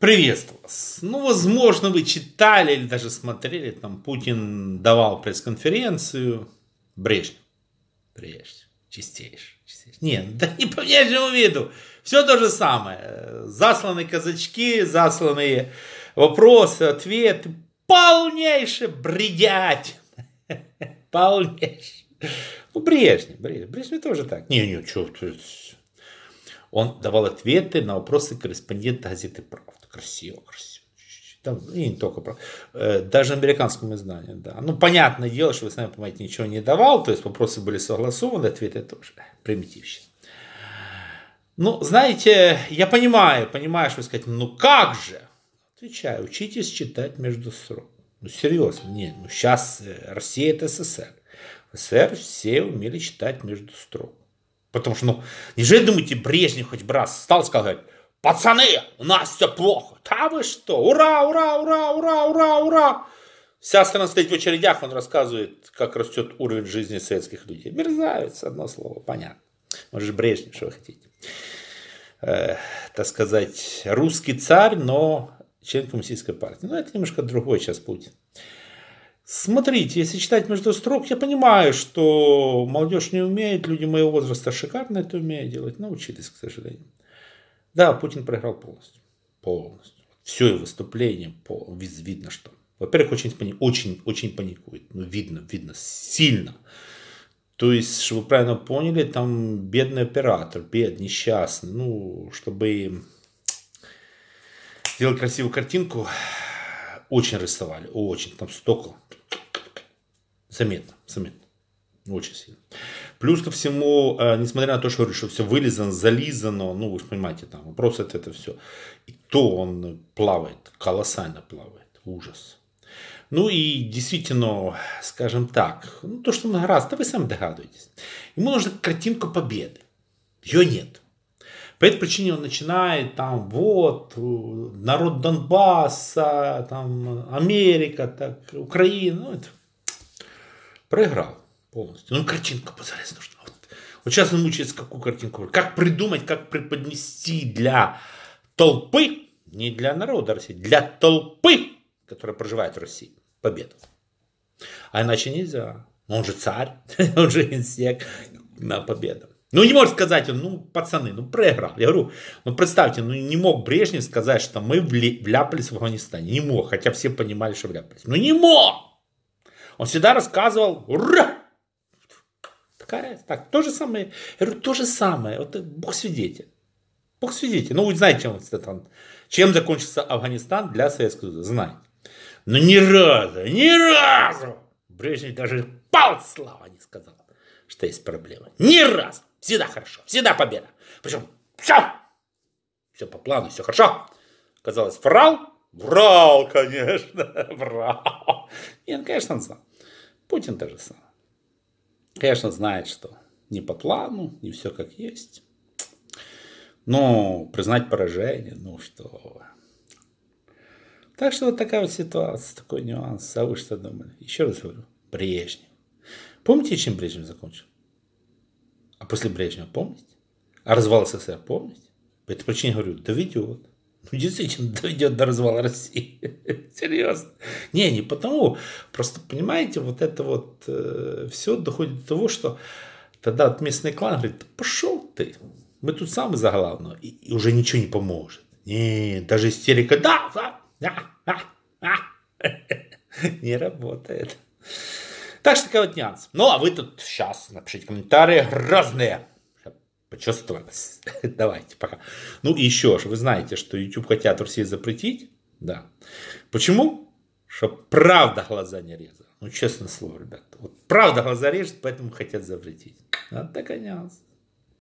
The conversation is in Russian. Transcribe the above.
Приветствую вас. Ну, возможно, вы читали или даже смотрели, там Путин давал пресс-конференцию. Брежнев. Брежнев. Чистейший. чистейший. Нет, да не по внешнему виду. Все то же самое. Засланные казачки, засланные вопросы, ответы. Полнейшая бредятина. Полнейшая. Ну, Брежнев, Брежнев, Брежнев тоже так. Не, не, что ты, он давал ответы на вопросы корреспондента газеты «Правда». Красиво, красиво. Там, и не только про... Э, даже американскому изданию, да. Ну, понятное дело, что, вы сами понимаете, ничего не давал, то есть вопросы были согласованы, ответы тоже примитивщина. Ну, знаете, я понимаю, понимаешь, вы сказать, ну как же? Отвечаю, учитесь читать между срок. Ну, серьезно, нет, ну сейчас э, Россия это СССР. СССР все умели читать между строк. Потому что, ну, неужели, думаете, Брежнев хоть бы раз встал, сказал, пацаны, у нас все плохо. Да вы что, ура, ура, ура, ура, ура, ура. Вся страна стоит в очередях, он рассказывает, как растет уровень жизни советских людей. Мерзавец, одно слово, понятно. Может, Брежнев, что вы хотите. Э, так сказать, русский царь, но член коммунистической партии. Ну, это немножко другой сейчас Путин. Смотрите, если читать между строк, я понимаю, что молодежь не умеет, люди моего возраста шикарно это умеют делать, научились, к сожалению. Да, Путин проиграл полностью. Полностью. Все и выступление, пол... видно, что. Во-первых, очень, пани... очень, очень паникует. Ну, видно, видно, сильно. То есть, чтобы вы правильно поняли, там бедный оператор, бед, несчастный. Ну, чтобы сделать красивую картинку, очень рисовали, очень, там столько заметно, заметно. Очень сильно. Плюс ко всему, э, несмотря на то, что, говорю, что все вылизано, зализано, ну, вы же понимаете, там просто это, это все. И то он плавает, колоссально плавает. Ужас. Ну и действительно, скажем так, ну, то, что он раз, да вы сами догадываетесь. Ему нужна картинка победы. Ее нет. По этой причине он начинает там вот э, народ Донбасса, там Америка, так, Украина, ну это Проиграл полностью. Ну, картинка позарез нужна. Вот. вот сейчас он мучается, какую картинку. Как придумать, как преподнести для толпы, не для народа России, для толпы, которая проживает в России, победу. А иначе нельзя. Он же царь, он же инсек на победу. Ну, не может сказать ну, пацаны, ну, проиграл. Я говорю, ну, представьте, ну, не мог Брежнев сказать, что мы вляпались в Афганистане. Не мог, хотя все понимали, что вляпались. Ну, не мог! Он всегда рассказывал «Ура!» Такая, так, то же самое. Я говорю, то же самое. Вот Бог свидетель. Бог свидетель. Ну, вы знаете, чем, там, чем закончился Афганистан для Советского Союза. Знаете. Но ни разу, ни разу Брежнев даже пал слова не сказал, что есть проблема. Ни разу. Всегда хорошо. Всегда победа. Причем все. Все по плану, все хорошо. Казалось, врал? Врал, конечно, врал. Нет, конечно, он знал. Путин тоже сам. Конечно, знает, что не по плану, не все как есть. Но признать поражение, ну что Так что вот такая вот ситуация, такой нюанс. А вы что думали? Еще раз говорю, Брежнев. Помните, чем Брежнев закончил? А после Брежнева помните? А развал СССР помните? По этой причине говорю, доведет ну, действительно доведет до развала России. Серьезно. Не, не потому. Просто, понимаете, вот это вот э, все доходит до того, что тогда от местный клан говорит, да пошел ты, мы тут сами за главное, и, и уже ничего не поможет. Не, даже истерика, да, да, да, да, да. не работает. Так что такой вот нюанс. Ну, а вы тут сейчас напишите комментарии разные. Что стресс? Давайте пока. Ну еще ж, вы знаете, что YouTube хотят в России запретить. Да. Почему? Чтоб правда глаза не резала. Ну, честное слово, ребят. Вот правда глаза режет, поэтому хотят запретить. Отдогонялся. А